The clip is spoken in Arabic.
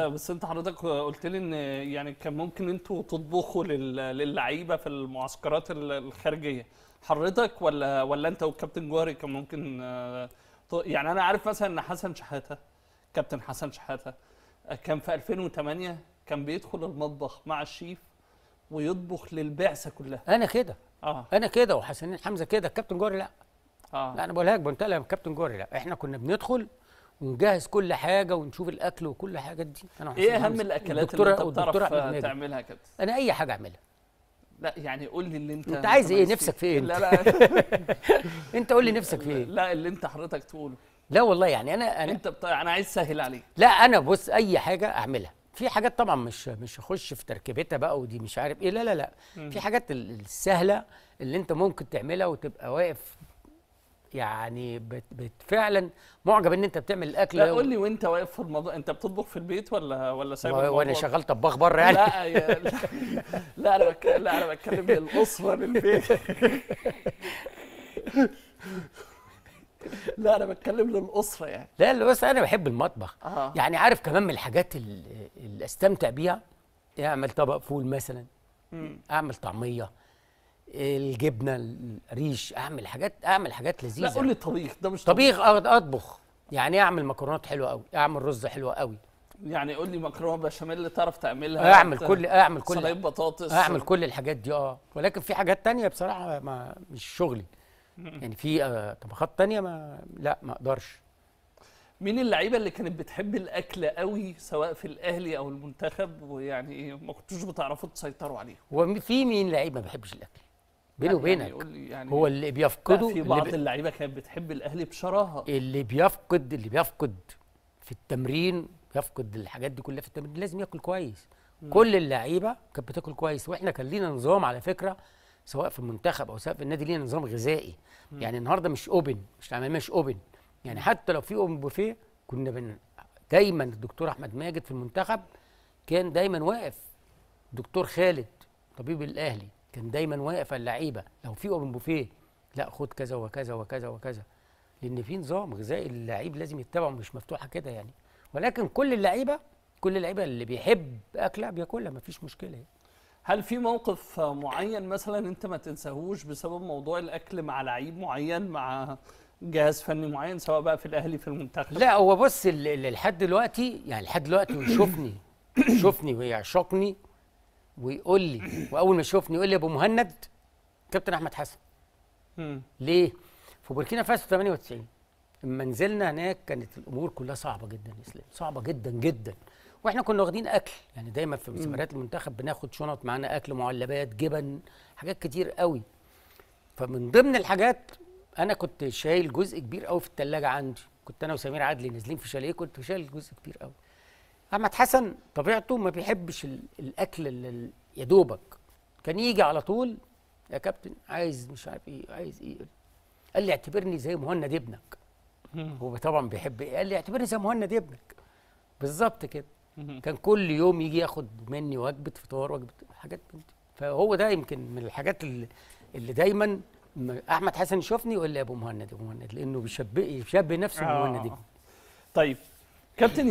بس انت حضرتك قلت لي ان يعني كان ممكن انتوا تطبخوا للعيبه في المعسكرات الخارجيه حضرتك ولا ولا انت والكابتن جوهري كان ممكن آه، يعني انا عارف مثلا ان حسن شحاته كابتن حسن شحاته آه، كان في 2008 كان بيدخل المطبخ مع الشيف ويطبخ للبعثه كلها انا كده اه انا كده وحسنين حمزه كده الكابتن جوهري لا اه لا انا بقولها لك بمنتهى كابتن جوهري لا احنا كنا بندخل ونجهز كل حاجه ونشوف الاكل وكل الحاجات دي انا ايه اهم الاكلات اللي انت بتعرف تعملها كده انا اي حاجه اعملها لا يعني قول لي اللي انت انت عايز ايه نفسك في ايه لا لا انت قول لي نفسك في ايه لا اللي انت حضرتك تقوله لا والله يعني انا انا انت بتا... انا عايز سهل عليك لا انا بص اي حاجه اعملها في حاجات طبعا مش مش هخش في تركيبتها بقى ودي مش عارف ايه لا لا لا في حاجات السهله اللي انت ممكن تعملها وتبقى واقف يعني بت بت فعلا معجب ان انت بتعمل الاكل لا قول لي وانت واقف في الموضوع انت بتطبخ في البيت ولا ولا سايب وانا شغال طباخ بره يعني لا يا لا, انا بتكلم لا انا بتكلم للاسره للبيت لا انا بتكلم للاسره يعني لا بس انا بحب المطبخ آه. يعني عارف كمان من الحاجات اللي استمتع بيها اعمل طبق فول مثلا مم. اعمل طعميه الجبنه الريش اعمل حاجات اعمل حاجات لذيذه لا قول لي طبيخ ده مش طبيخ اطبخ يعني إيه اعمل مكرونات حلوه قوي اعمل رز حلوه قوي يعني قول لي مكرونه بشاميل اللي تعرف تعملها اعمل كل اعمل كل صلايب بطاطس اعمل كل الحاجات دي اه ولكن في حاجات تانية بصراحه ما مش شغلي يعني في آه، طبخات تانية ما لا ما اقدرش مين اللعيبه اللي كانت بتحب الاكل قوي سواء في الاهلي او المنتخب ويعني إيه، ما كنتوش بتعرفوا تسيطروا عليه وفي مين لعيب ما بيحبش الاكل بيني يعني وبينك يعني, يعني هو اللي بيفقده في بعض اللعيبه كانت بتحب الاهلي بشراهه اللي بيفقد اللي بيفقد في التمرين بيفقد الحاجات دي كلها في التمرين لازم ياكل كويس مم. كل اللعيبه كانت بتاكل كويس واحنا كان لينا نظام على فكره سواء في المنتخب او سواء في النادي لينا نظام غذائي مم. يعني النهارده مش اوبن مش مش اوبن يعني حتى لو في اوبن بوفيه كنا بن... دايما الدكتور احمد ماجد في المنتخب كان دايما واقف دكتور خالد طبيب الاهلي كان دايما واقف اللعيبه لو في اوبن بوفيه لا خد كذا وكذا وكذا وكذا لان في نظام غذائي اللعيب لازم يتبعه مش مفتوحه كده يعني ولكن كل اللعيبه كل اللعيبه اللي بيحب اكلها بياكلها مفيش مشكله يعني. هل في موقف معين مثلا انت ما تنساهوش بسبب موضوع الاكل مع لعيب معين مع جهاز فني معين سواء بقى في الاهلي في المنتخب لا هو بص لحد دلوقتي يعني لحد دلوقتي ويشوفني شوفني ويعشقني ويقول لي واول ما يشوفني يقول لي يا ابو مهند كابتن احمد حسن ليه في بوركينا فاسو 98 اما نزلنا هناك كانت الامور كلها صعبه جدا يا اسلام صعبه جدا جدا واحنا كنا واخدين اكل يعني دايما في مسابقات المنتخب بناخد شنط معانا اكل معلبات جبن حاجات كتير قوي فمن ضمن الحاجات انا كنت شايل جزء كبير قوي في الثلاجه عندي كنت انا وسمير عدلي نازلين في شاليه كنت شايل جزء كبير قوي احمد حسن طبيعته ما بيحبش الاكل اللي يا دوبك كان يجي على طول يا كابتن عايز مش عارف ايه عايز ايه قال لي اعتبرني زي مهند ابنك هو طبعا بيحب ايه قال لي اعتبرني زي مهند ابنك بالظبط كده كان كل يوم يجي ياخد مني وجبه فطار وجبه حاجات بنتي فهو ده يمكن من الحاجات اللي, اللي دايما احمد حسن يشوفني يقول لي يا ابو مهند ابو مهند لانه بيشبه يشبه نفسه آه. بمهند ابني طيب كابتن